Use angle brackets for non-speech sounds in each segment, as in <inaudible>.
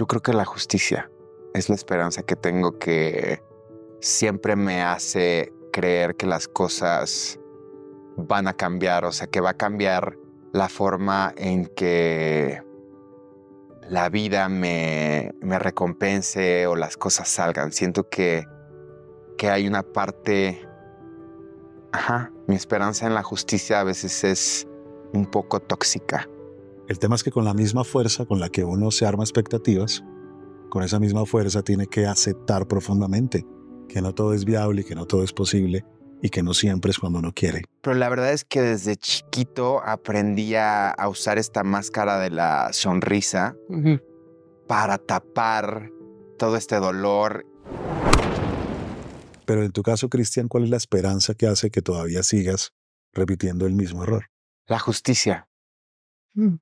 Yo creo que la justicia es la esperanza que tengo que siempre me hace creer que las cosas van a cambiar, o sea, que va a cambiar la forma en que la vida me, recompense o las cosas salgan. Siento que, que hay una parte... Ajá, mi esperanza en la justicia a veces es un poco tóxica. El tema es que con la misma fuerza con la que uno se arma expectativas, con esa misma fuerza tiene que aceptar profundamente que no todo es viable y que no todo es posible y que no siempre es cuando uno quiere. Pero la verdad es que desde chiquito aprendí a, usar esta máscara de la sonrisa para tapar todo este dolor. Pero en tu caso, Cristian, ¿cuál es la esperanza que hace que todavía sigas repitiendo el mismo error? La justicia. Mm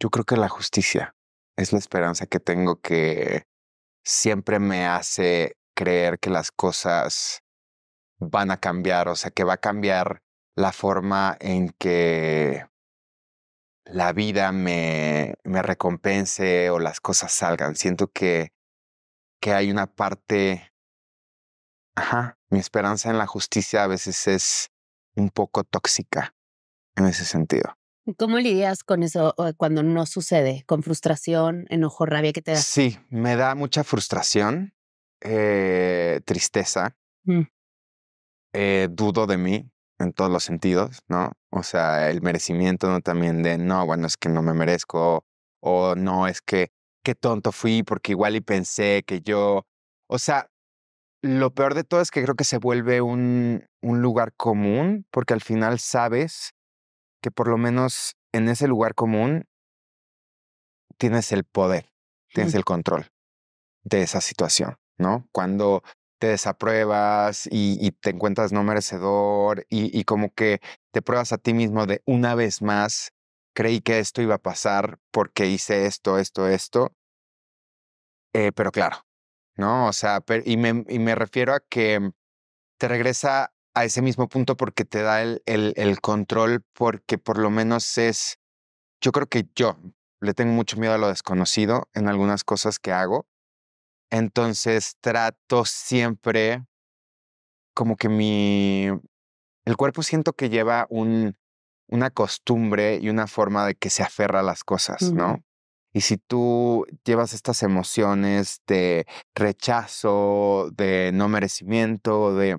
yo creo que la justicia es la esperanza que tengo que siempre me hace creer que las cosas van a cambiar, o sea, que va a cambiar la forma en que la vida me, recompense o las cosas salgan. Siento que, que hay una parte, ajá, mi esperanza en la justicia a veces es un poco tóxica en ese sentido. ¿Cómo lidias con eso cuando no sucede? ¿Con frustración, enojo, rabia que te da? Sí, me da mucha frustración, eh, tristeza, mm. eh, dudo de mí en todos los sentidos, ¿no? O sea, el merecimiento también de, no, bueno, es que no me merezco, o, o no, es que qué tonto fui porque igual y pensé que yo, o sea, lo peor de todo es que creo que se vuelve un, un lugar común porque al final sabes que por lo menos en ese lugar común tienes el poder, tienes el control de esa situación, ¿no? Cuando te desapruebas y, te encuentras no merecedor y, como que te pruebas a ti mismo de una vez más, creí que esto iba a pasar porque hice esto, esto, esto. Eh, pero claro, ¿no? O sea, y, me, y, me, refiero a que te regresa a ese mismo punto porque te da el, el, control, porque por lo menos es, yo creo que yo le tengo mucho miedo a lo desconocido en algunas cosas que hago. Entonces trato siempre como que mi... El cuerpo siento que lleva un, una costumbre y una forma de que se aferra a las cosas, ¿no? Y si tú llevas estas emociones de rechazo, de no merecimiento, de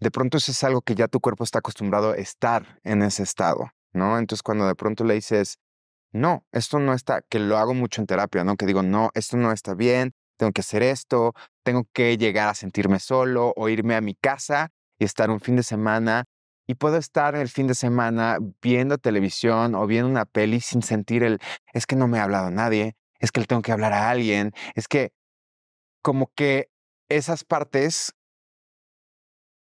de pronto eso es algo que ya tu cuerpo está acostumbrado a estar en ese estado, ¿no? Entonces cuando de pronto le dices, no, esto no está, que lo hago mucho en terapia, ¿no? Que digo, no, esto no está bien, tengo que hacer esto, tengo que llegar a sentirme solo o irme a mi casa y estar un fin de semana. Y puedo estar el fin de semana viendo televisión o viendo una peli sin sentir el, es que no me ha hablado nadie, es que le tengo que hablar a alguien, es que como que esas partes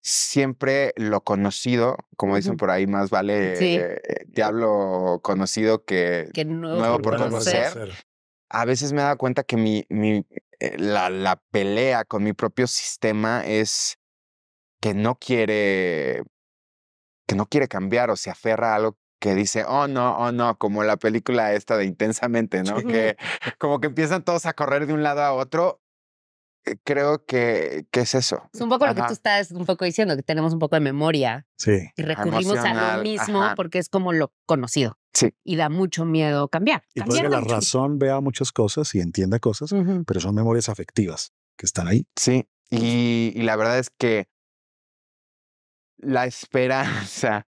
siempre lo conocido, como dicen por ahí, más vale eh, eh, diablo conocido que, nuevo, por conocer. A veces me he dado cuenta que mi, mi eh, la, pelea con mi propio sistema es que no quiere que no quiere cambiar o se aferra a algo que dice, oh no, oh no, como la película esta de intensamente, ¿no? Que como que empiezan todos a correr de un lado a otro eh, creo que, es eso. Es un poco lo que tú estás un poco diciendo, que tenemos un poco de memoria. Sí. Y recurrimos a lo mismo porque es como lo conocido. Sí. Y da mucho miedo cambiar. Y puede que la razón vea muchas cosas y entienda cosas, pero son memorias afectivas que están ahí. Sí. Y, y la verdad es que la esperanza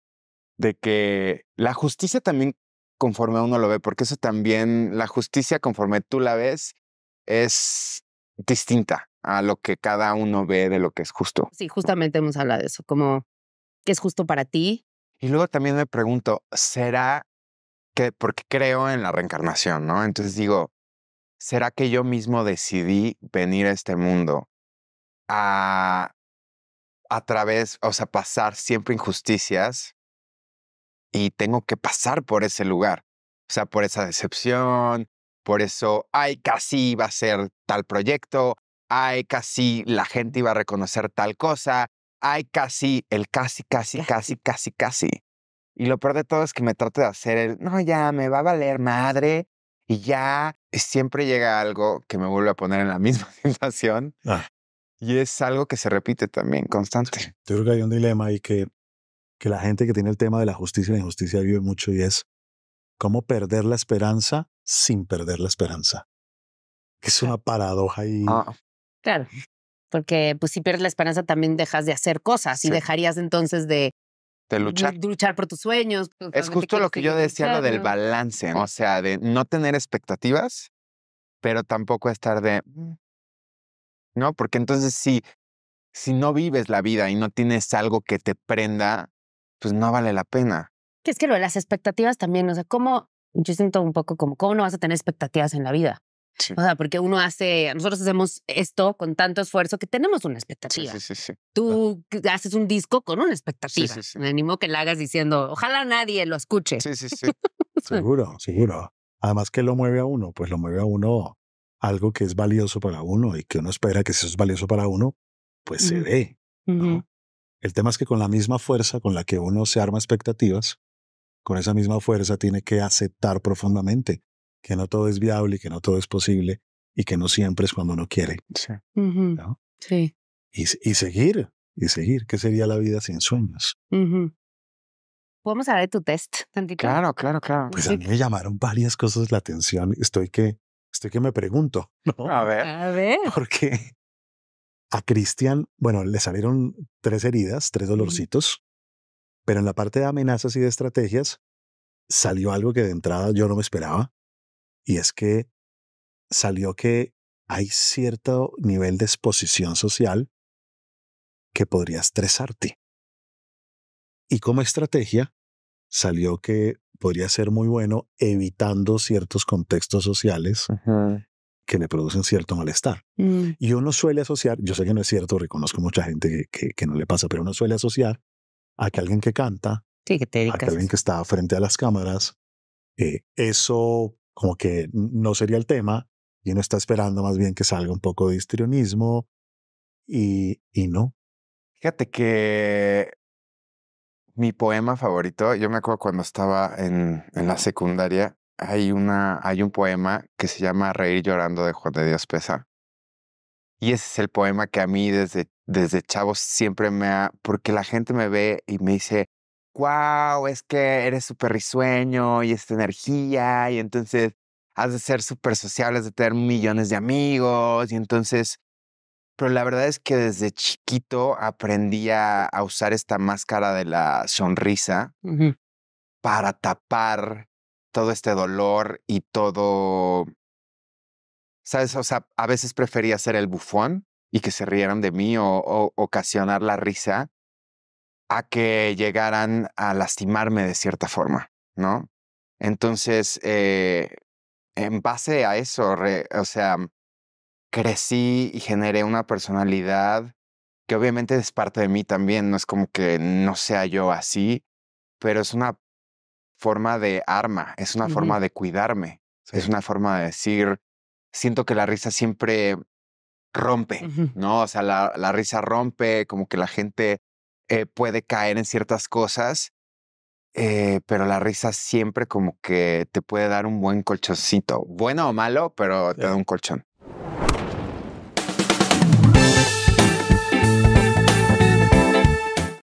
de que la justicia también conforme uno lo ve, porque eso también, la justicia conforme tú la ves, es distinta a lo que cada uno ve de lo que es justo. Sí, justamente hemos hablado de eso, como qué es justo para ti. Y luego también me pregunto, ¿será que, porque creo en la reencarnación, ¿no? Entonces digo, ¿será que yo mismo decidí venir a este mundo a, a través, o sea, pasar siempre injusticias y tengo que pasar por ese lugar? O sea, por esa decepción, por eso, ay, casi iba a ser tal proyecto, ay, casi la gente iba a reconocer tal cosa, ay, casi, el casi, casi, casi, <laughs> casi, casi. Y lo peor de todo es que me trato de hacer el, no, ya, me va a valer madre, y ya siempre llega algo que me vuelve a poner en la <laughs> misma situación. Ah. Y es algo que se repite también constante. Yo creo que hay un dilema y que, que la gente que tiene el tema de la justicia y la injusticia vive mucho y es cómo perder la esperanza sin perder la esperanza. Es una paradoja y... Ah. claro, porque pues si pierdes la esperanza también dejas de hacer cosas y dejarías entonces de, luchar. por tus sueños. Es justo lo que yo decía, lo del balance, o sea, de no tener expectativas, pero tampoco estar de... Mm". ¿No? Porque entonces si, si no vives la vida y no tienes algo que te prenda, pues no vale la pena. Que es que lo de las expectativas también, o sea, ¿cómo, yo siento un poco como, ¿cómo no vas a tener expectativas en la vida? O sea, porque uno hace, nosotros hacemos esto con tanto esfuerzo que tenemos una expectativa. Tú haces un disco con una expectativa. Me animo que la hagas diciendo, ojalá nadie lo escuche. Sí, sí, <laughs> sí. seguro, seguro. Además que lo mueve a uno, pues lo mueve a uno algo que es valioso para uno y que uno espera que si es valioso para uno, pues se ve. El tema es que con la misma fuerza con la que uno se arma expectativas, con esa misma fuerza tiene que aceptar profundamente que no todo es viable y que no todo es posible y que no siempre es cuando uno quiere. Sí. Y, y, seguir, y seguir. ¿Qué sería la vida sin sueños? vamos ¿Podemos hablar de tu test tantito? Claro, claro, claro. Pues a mí me llamaron varias cosas la atención. Estoy que, estoy que me pregunto. ¿no? <laughs> A ver. A ver. Porque a Cristian, bueno, le salieron tres heridas, tres dolorcitos. Pero en la parte de amenazas y de estrategias salió algo que de entrada yo no me esperaba, y es que salió que hay cierto nivel de exposición social que podría estresarte. Y como estrategia, salió que podría ser muy bueno evitando ciertos contextos sociales que le producen cierto malestar. Mm. Y uno suele asociar, yo sé que no es cierto, reconozco mucha gente que, que no le pasa, pero uno suele asociar a que alguien que canta, a que alguien que está frente a las cámaras, eh, eso como que no sería el tema y uno está esperando más bien que salga un poco de histrionismo y, no. Fíjate que mi poema favorito, yo me acuerdo cuando estaba en, en la secundaria, hay, una, hay un poema que se llama Reír llorando de Juan de Dios Pesa, y ese es el poema que a mí desde, desde chavo siempre me ha... Porque la gente me ve y me dice, wow, es que eres súper risueño y esta energía y entonces has de ser súper sociable, has de tener millones de amigos y entonces... Pero la verdad es que desde chiquito aprendí a, usar esta máscara de la sonrisa para tapar todo este dolor y todo ¿Sabes? O sea, a veces prefería ser el bufón y que se rieran de mí o, ocasionar la risa a que llegaran a lastimarme de cierta forma, ¿no? Entonces, eh, en base a eso, o sea, crecí y generé una personalidad que obviamente es parte de mí también, no es como que no sea yo así, pero es una forma de arma, es una forma de cuidarme, es una forma de decir, siento que la risa siempre rompe, ¿no? O sea, la, risa rompe, como que la gente eh, puede caer en ciertas cosas, eh, pero la risa siempre como que te puede dar un buen colchoncito, bueno o malo, pero te da un colchón.